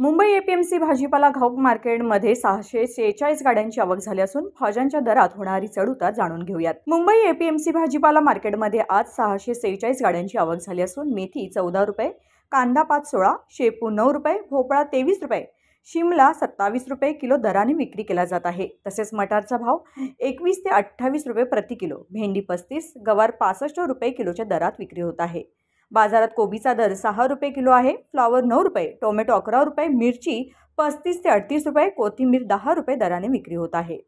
Mumbai APMC भाजीपाला घाऊक मार्केटमध्ये सहाशे सेहेचाळीस गाड्यांची आवक झाली असून भाज्यांच्या दरात होणारी चढउतार जाणून घेऊयात मुंबई एपीएमसी भाजीपाला मार्केटमध्ये आज सहाशे सेहेचाळीस गाड्यांची आवक झाली असून मेथी चौदा रुपये कांदा पाच सोळा शेपू नऊ रुपये भोपळा तेवीस रुपये शिमला सत्तावीस रुपये किलो दराने विक्री केला जात आहे तसेच मटारचा भाव एकवीस ते अठ्ठावीस रुपये प्रति किलो भेंडी पस्तीस गवार पासष्ट रुपये किलोच्या दरात विक्री होत आहे बाजारात कोबीचा दर सहा रुपये किलो आहे फ्लॉवर नऊ रुपये टोमॅटो अकरा रुपये मिरची पस्तीस ते अडतीस रुपये कोथिंबीर दहा रुपये दराने विक्री होत आहे